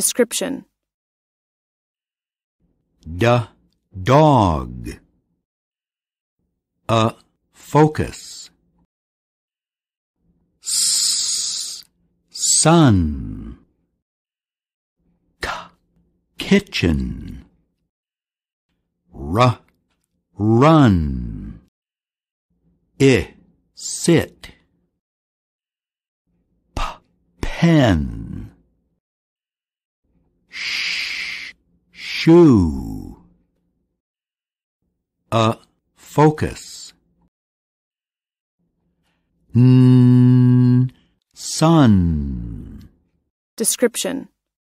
Description Da dog. A focus. S sun. K kitchen. R run. I sit. P pen. shoe a focus n sun description